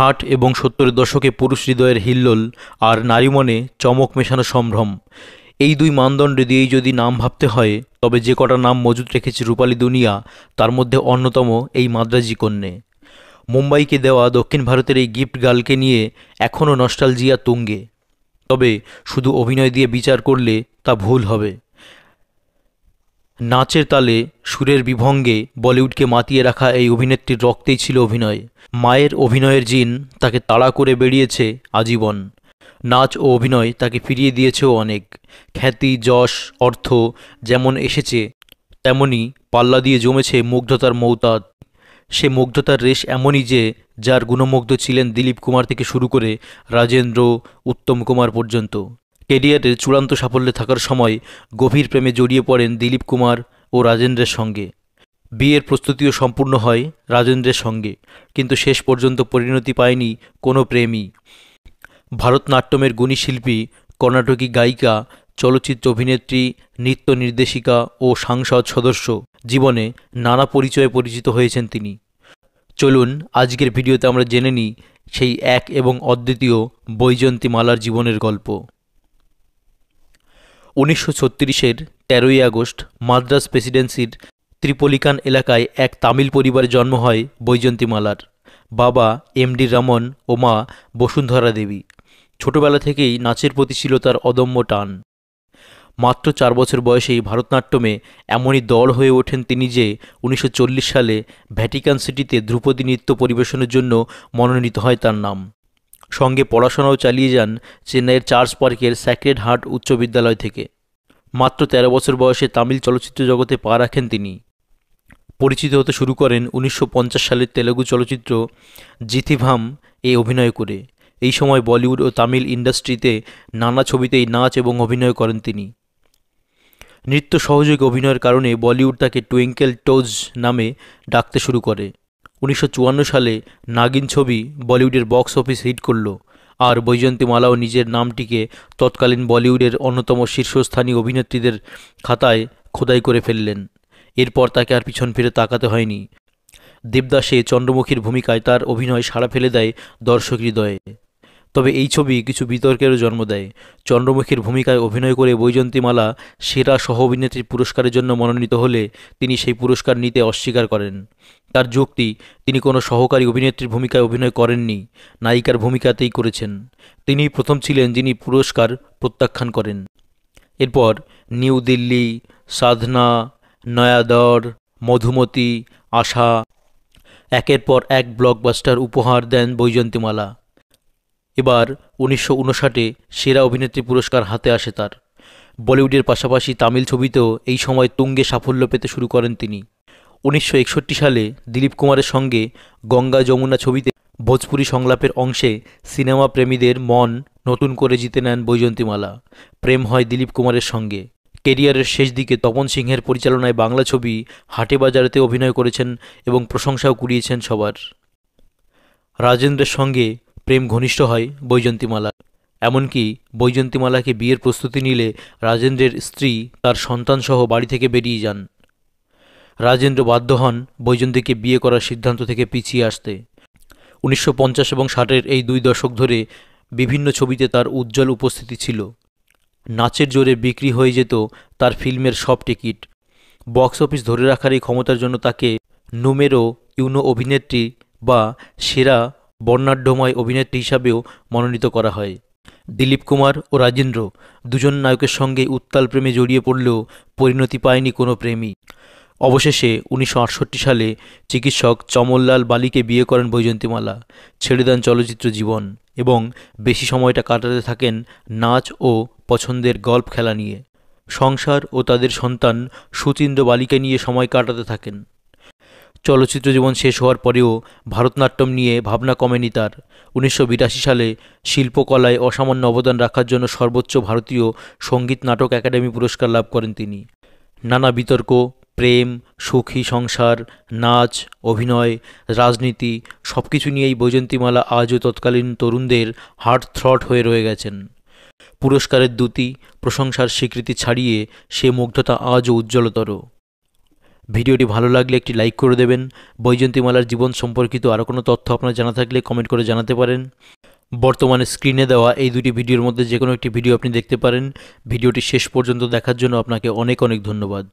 ষাট এবং সত্তরের দশকে পুরুষ হৃদয়ের হিল্লোল আর নারী মনে চমক মেশানো সম্ভ্রম এই দুই মানদণ্ড দিয়েই যদি নাম ভাবতে হয় তবে যে কটা নাম মজুত রেখেছে রূপালি দুনিয়া তার মধ্যে অন্যতম এই মাদ্রাজি কন্যে মুম্বাইকে দেওয়া দক্ষিণ ভারতের এই গিফট গার্লকে নিয়ে এখনও নস্টালজিয়া তুঙ্গে তবে শুধু অভিনয় দিয়ে বিচার করলে তা ভুল হবে নাচের তালে সুরের বিভঙ্গে বলিউডকে মাতিয়ে রাখা এই অভিনেত্রীর রক্তেই ছিল অভিনয় মায়ের অভিনয়ের জিন তাকে তাড়া করে বেরিয়েছে আজীবন নাচ ও অভিনয় তাকে ফিরিয়ে দিয়েছেও অনেক খ্যাতি যশ অর্থ যেমন এসেছে তেমনি পাল্লা দিয়ে জমেছে মুগ্ধতার মৌতাত সে মুগ্ধতার রেশ এমনই যে যার গুণমুগ্ধ ছিলেন দিলীপ কুমার থেকে শুরু করে রাজেন্দ্র উত্তম কুমার পর্যন্ত কেরিয়ারের চূড়ান্ত সাফল্যে থাকার সময় গভীর প্রেমে জড়িয়ে পড়েন দিলীপ কুমার ও রাজেন্দ্রের সঙ্গে বিয়ের প্রস্তুতিও সম্পূর্ণ হয় রাজেন্দ্রের সঙ্গে কিন্তু শেষ পর্যন্ত পরিণতি পায়নি কোনো প্রেমই ভারতনাট্যমের গুণী শিল্পী কর্ণাটকী গায়িকা চলচ্চিত্র অভিনেত্রী নৃত্য নির্দেশিকা ও সাংসদ সদস্য জীবনে নানা পরিচয়ে পরিচিত হয়েছেন তিনি চলুন আজকের ভিডিওতে আমরা জেনে নিই সেই এক এবং অদ্বিতীয় বৈজয়ন্তী মালার জীবনের গল্প উনিশশো ছত্রিশের তেরোই আগস্ট মাদ্রাস প্রেসিডেন্সির ত্রিপলিকান এলাকায় এক তামিল পরিবার জন্ম হয় বৈজয়ন্তীমালার বাবা এম ডি রামন ও মা বসুন্ধরা দেবী ছোটবেলা থেকেই নাচের প্রতি ছিল তার অদম্য টান মাত্র চার বছর বয়সেই ভারতনাট্যমে এমনই দল হয়ে ওঠেন তিনি যে উনিশশো সালে ভ্যাটিকান সিটিতে ধ্রুপদী নৃত্য পরিবেশনের জন্য মনোনীত হয় তার নাম সঙ্গে পড়াশোনাও চালিয়ে যান চেন্নাইয়ের চার্চ পার্কের স্যাক্রেড হার্ট উচ্চ বিদ্যালয় থেকে মাত্র ১৩ বছর বয়সে তামিল চলচ্চিত্র জগতে পা রাখেন তিনি পরিচিত হতে শুরু করেন উনিশশো সালের তেলেগু চলচ্চিত্র জিথিভাম এ অভিনয় করে এই সময় বলিউড ও তামিল ইন্ডাস্ট্রিতে নানা ছবিতেই নাচ এবং অভিনয় করেন তিনি নৃত্য সহযোগী অভিনয়ের কারণে বলিউড তাকে টুইঙ্কেল টোজ নামে ডাকতে শুরু করে উনিশশো সালে নাগিন ছবি বলিউডের বক্স অফিস হিট করল আর বৈজয়ন্তীমালাও নিজের নামটিকে তৎকালীন বলিউডের অন্যতম শীর্ষস্থানীয় অভিনেত্রীদের খাতায় খোদাই করে ফেললেন এরপর তাকে আর পিছন ফিরে তাকাতে হয়নি দেবদাসে চন্দ্রমুখীর ভূমিকায় তার অভিনয় সাড়া ফেলে দেয় দর্শক হৃদয়ে তবে এই ছবি কিছু বিতর্কেরও জন্ম দেয় চন্দ্রমুখীর ভূমিকায় অভিনয় করে বৈজয়ন্তীমালা সেরা সহ অভিনেত্রীর পুরস্কারের জন্য মনোনীত হলে তিনি সেই পুরস্কার নিতে অস্বীকার করেন তার যুক্তি তিনি কোনো সহকারী অভিনেত্রীর ভূমিকায় অভিনয় করেননি নায়িকার ভূমিকাতেই করেছেন তিনি প্রথম ছিলেন যিনি পুরস্কার প্রত্যাখ্যান করেন এরপর নিউ দিল্লি সাধনা নয়াদর মধুমতি আশা একের পর এক ব্লকবাস্টার উপহার দেন বৈজয়ন্তীমালা এবার উনিশশো উনষাটে সেরা অভিনেত্রী পুরস্কার হাতে আসে তার বলিউডের পাশাপাশি তামিল ছবিতেও এই সময় তুঙ্গে সাফল্য পেতে শুরু করেন তিনি উনিশশো সালে দিলীপ কুমারের সঙ্গে গঙ্গা যমুনা ছবিতে ভোজপুরি সংলাপের অংশে সিনেমা প্রেমীদের মন নতুন করে জিতে নেন বৈজয়ন্তীমালা প্রেম হয় দিলীপ কুমারের সঙ্গে কেরিয়ারের শেষ দিকে তপন সিংহের পরিচালনায় বাংলা ছবি হাটে বাজারেতে অভিনয় করেছেন এবং প্রশংসাও কুড়িয়েছেন সবার রাজেন্দ্রের সঙ্গে প্রেম ঘনিষ্ঠ হয় বৈজয়ন্তীমালা এমনকি বৈজয়ন্তীমালাকে বিয়ের প্রস্তুতি নিলে রাজেন্দ্রের স্ত্রী তার সন্তানসহ বাড়ি থেকে বেরিয়ে যান রাজেন্দ্র বাধ্য হন বৈজয়ন্তীকে বিয়ে করার সিদ্ধান্ত থেকে পিছিয়ে আসতে উনিশশো এবং ষাটের এই দুই দশক ধরে বিভিন্ন ছবিতে তার উজ্জ্বল উপস্থিতি ছিল নাচের জোরে বিক্রি হয়ে যেত তার ফিল্মের সব টিকিট বক্স অফিস ধরে রাখার এই ক্ষমতার জন্য তাকে নোমেরো ইউনো অভিনেত্রী বা সেরা বর্ণাঢ্যময় অভিনেত্রী হিসাবেও মনোনীত করা হয় দিলীপ কুমার ও রাজেন্দ্র দুজন নায়কের সঙ্গে উত্তাল প্রেমে জড়িয়ে পড়লেও পরিণতি পায়নি কোনো প্রেমী অবশেষে উনিশশো সালে চিকিৎসক চমনলাল বালিকে বিয়ে করেন বৈজয়ন্তীমালা ছেড়ে দেন চলচ্চিত্র জীবন এবং বেশি সময়টা কাটাতে থাকেন নাচ ও পছন্দের গল্প খেলা নিয়ে সংসার ও তাদের সন্তান সুচিন্দ্র বালিকে নিয়ে সময় কাটাতে থাকেন চলচ্চিত্র জীবন শেষ হওয়ার পরেও ভারতনাট্যম নিয়ে ভাবনা কমেনি তার উনিশশো সালে শিল্পকলায় অসামান্য অবদান রাখার জন্য সর্বোচ্চ ভারতীয় সঙ্গীত নাটক একাডেমি পুরস্কার লাভ করেন তিনি নানা বিতর্ক প্রেম সুখী সংসার নাচ অভিনয় রাজনীতি সব কিছু নিয়েই বৈজয়ন্তীমালা আজও তৎকালীন তরুণদের হার্ট থ্রট হয়ে রয়ে গেছেন পুরস্কারের দ্যুতি প্রশংসার স্বীকৃতি ছাড়িয়ে সে মুগ্ধতা আজও উজ্জ্বলতর ভিডিওটি ভালো লাগলে একটি লাইক করে দেবেন বৈজয়ন্তীমালার জীবন সম্পর্কিত আরও কোনো তথ্য আপনার জানা থাকলে কমেন্ট করে জানাতে পারেন বর্তমানে স্ক্রিনে দেওয়া এই দুটি ভিডিওর মধ্যে যে কোনো একটি ভিডিও আপনি দেখতে পারেন ভিডিওটি শেষ পর্যন্ত দেখার জন্য আপনাকে অনেক অনেক ধন্যবাদ